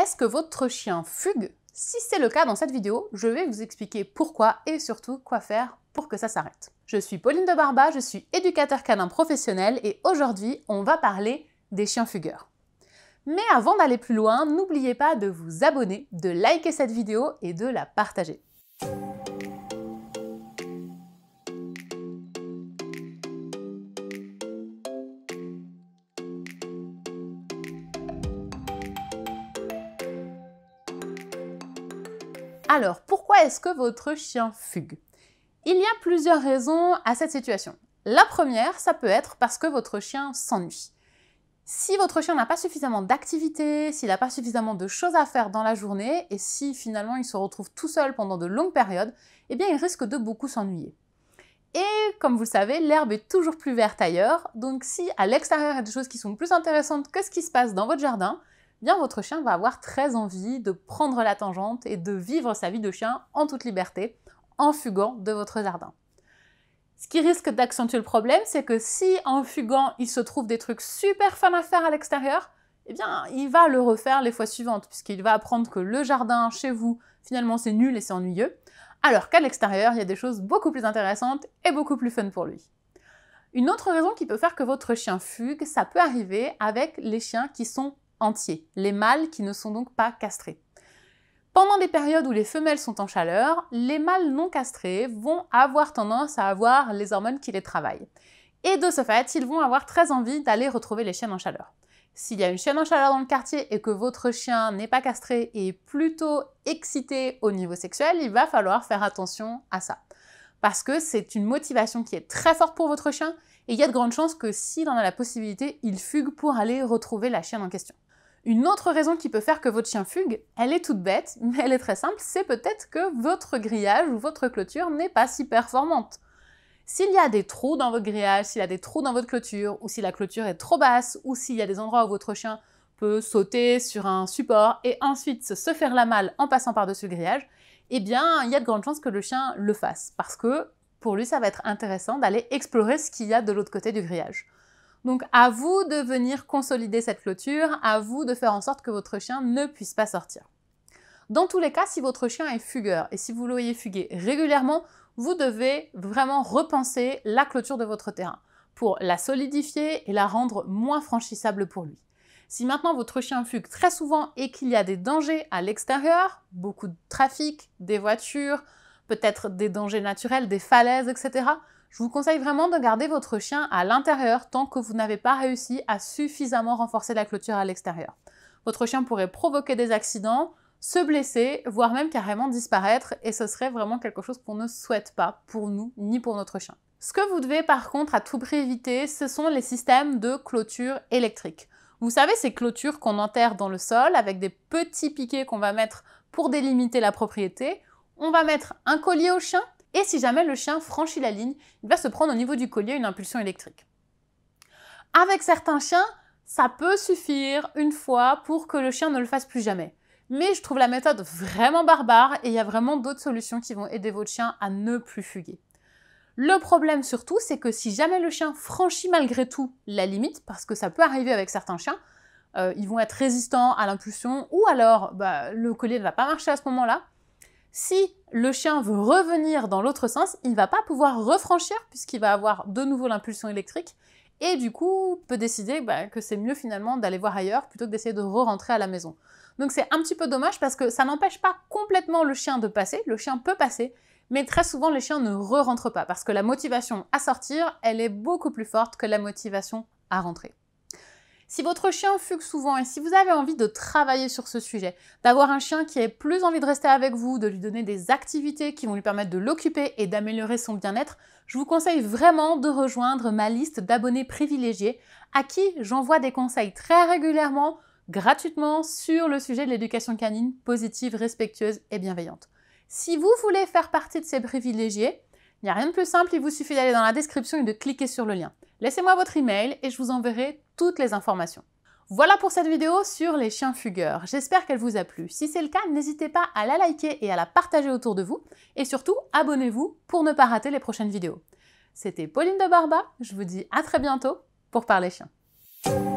Est-ce que votre chien fugue Si c'est le cas dans cette vidéo, je vais vous expliquer pourquoi et surtout quoi faire pour que ça s'arrête. Je suis Pauline de Barba, je suis éducateur canin professionnel et aujourd'hui, on va parler des chiens fugueurs. Mais avant d'aller plus loin, n'oubliez pas de vous abonner, de liker cette vidéo et de la partager. Alors, pourquoi est-ce que votre chien fugue Il y a plusieurs raisons à cette situation. La première, ça peut être parce que votre chien s'ennuie. Si votre chien n'a pas suffisamment d'activité, s'il n'a pas suffisamment de choses à faire dans la journée, et si finalement il se retrouve tout seul pendant de longues périodes, eh bien il risque de beaucoup s'ennuyer. Et comme vous le savez, l'herbe est toujours plus verte ailleurs, donc si à l'extérieur il y a des choses qui sont plus intéressantes que ce qui se passe dans votre jardin, votre chien va avoir très envie de prendre la tangente et de vivre sa vie de chien en toute liberté, en fuguant de votre jardin. Ce qui risque d'accentuer le problème, c'est que si en fuguant, il se trouve des trucs super fun à faire à l'extérieur, eh bien, il va le refaire les fois suivantes, puisqu'il va apprendre que le jardin chez vous, finalement, c'est nul et c'est ennuyeux, alors qu'à l'extérieur, il y a des choses beaucoup plus intéressantes et beaucoup plus fun pour lui. Une autre raison qui peut faire que votre chien fugue, ça peut arriver avec les chiens qui sont entiers, les mâles qui ne sont donc pas castrés. Pendant des périodes où les femelles sont en chaleur, les mâles non castrés vont avoir tendance à avoir les hormones qui les travaillent. Et de ce fait, ils vont avoir très envie d'aller retrouver les chiennes en chaleur. S'il y a une chienne en chaleur dans le quartier et que votre chien n'est pas castré et est plutôt excité au niveau sexuel, il va falloir faire attention à ça. Parce que c'est une motivation qui est très forte pour votre chien et il y a de grandes chances que s'il en a la possibilité, il fugue pour aller retrouver la chienne en question. Une autre raison qui peut faire que votre chien fugue, elle est toute bête, mais elle est très simple, c'est peut-être que votre grillage ou votre clôture n'est pas si performante. S'il y a des trous dans votre grillage, s'il y a des trous dans votre clôture, ou si la clôture est trop basse, ou s'il y a des endroits où votre chien peut sauter sur un support et ensuite se faire la malle en passant par-dessus le grillage, eh bien, il y a de grandes chances que le chien le fasse, parce que pour lui, ça va être intéressant d'aller explorer ce qu'il y a de l'autre côté du grillage. Donc à vous de venir consolider cette clôture, à vous de faire en sorte que votre chien ne puisse pas sortir. Dans tous les cas, si votre chien est fugueur et si vous le fugué régulièrement, vous devez vraiment repenser la clôture de votre terrain pour la solidifier et la rendre moins franchissable pour lui. Si maintenant votre chien fugue très souvent et qu'il y a des dangers à l'extérieur, beaucoup de trafic, des voitures, peut-être des dangers naturels, des falaises, etc. Je vous conseille vraiment de garder votre chien à l'intérieur tant que vous n'avez pas réussi à suffisamment renforcer la clôture à l'extérieur. Votre chien pourrait provoquer des accidents, se blesser, voire même carrément disparaître, et ce serait vraiment quelque chose qu'on ne souhaite pas pour nous ni pour notre chien. Ce que vous devez par contre à tout prix éviter, ce sont les systèmes de clôture électrique. Vous savez, ces clôtures qu'on enterre dans le sol avec des petits piquets qu'on va mettre pour délimiter la propriété, on va mettre un collier au chien, et si jamais le chien franchit la ligne, il va se prendre au niveau du collier une impulsion électrique. Avec certains chiens, ça peut suffire une fois pour que le chien ne le fasse plus jamais. Mais je trouve la méthode vraiment barbare et il y a vraiment d'autres solutions qui vont aider votre chien à ne plus fuguer. Le problème surtout, c'est que si jamais le chien franchit malgré tout la limite, parce que ça peut arriver avec certains chiens, euh, ils vont être résistants à l'impulsion ou alors bah, le collier ne va pas marcher à ce moment-là, si le chien veut revenir dans l'autre sens, il ne va pas pouvoir refranchir puisqu'il va avoir de nouveau l'impulsion électrique et du coup peut décider bah, que c'est mieux finalement d'aller voir ailleurs plutôt que d'essayer de re-rentrer à la maison. Donc c'est un petit peu dommage parce que ça n'empêche pas complètement le chien de passer, le chien peut passer, mais très souvent les chiens ne re-rentrent pas parce que la motivation à sortir, elle est beaucoup plus forte que la motivation à rentrer. Si votre chien fugue souvent et si vous avez envie de travailler sur ce sujet, d'avoir un chien qui ait plus envie de rester avec vous, de lui donner des activités qui vont lui permettre de l'occuper et d'améliorer son bien-être, je vous conseille vraiment de rejoindre ma liste d'abonnés privilégiés à qui j'envoie des conseils très régulièrement, gratuitement, sur le sujet de l'éducation canine positive, respectueuse et bienveillante. Si vous voulez faire partie de ces privilégiés, il n'y a rien de plus simple, il vous suffit d'aller dans la description et de cliquer sur le lien. Laissez-moi votre email et je vous enverrai toutes les informations. Voilà pour cette vidéo sur les chiens fugueurs. J'espère qu'elle vous a plu. Si c'est le cas, n'hésitez pas à la liker et à la partager autour de vous. Et surtout, abonnez-vous pour ne pas rater les prochaines vidéos. C'était Pauline de Barba, je vous dis à très bientôt pour Parler Chiens.